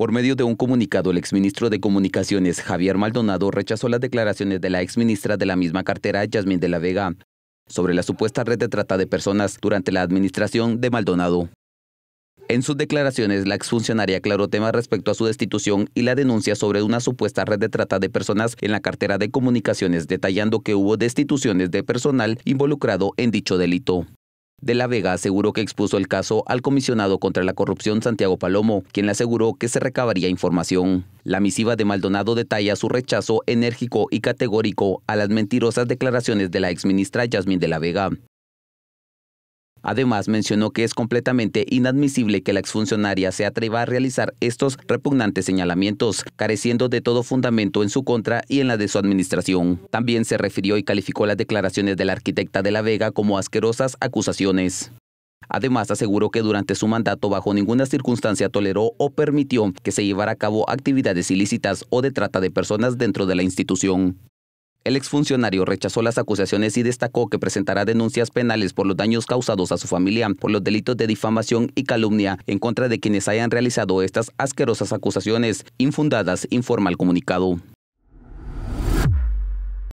Por medio de un comunicado, el exministro de Comunicaciones, Javier Maldonado, rechazó las declaraciones de la exministra de la misma cartera, Yasmín de la Vega, sobre la supuesta red de trata de personas durante la administración de Maldonado. En sus declaraciones, la exfuncionaria aclaró temas respecto a su destitución y la denuncia sobre una supuesta red de trata de personas en la cartera de comunicaciones, detallando que hubo destituciones de personal involucrado en dicho delito. De la Vega aseguró que expuso el caso al comisionado contra la corrupción Santiago Palomo, quien le aseguró que se recabaría información. La misiva de Maldonado detalla su rechazo enérgico y categórico a las mentirosas declaraciones de la exministra Yasmín de la Vega. Además, mencionó que es completamente inadmisible que la exfuncionaria se atreva a realizar estos repugnantes señalamientos, careciendo de todo fundamento en su contra y en la de su administración. También se refirió y calificó las declaraciones de la arquitecta de la Vega como asquerosas acusaciones. Además, aseguró que durante su mandato bajo ninguna circunstancia toleró o permitió que se llevara a cabo actividades ilícitas o de trata de personas dentro de la institución. El exfuncionario rechazó las acusaciones y destacó que presentará denuncias penales por los daños causados a su familia por los delitos de difamación y calumnia en contra de quienes hayan realizado estas asquerosas acusaciones infundadas, informa el comunicado.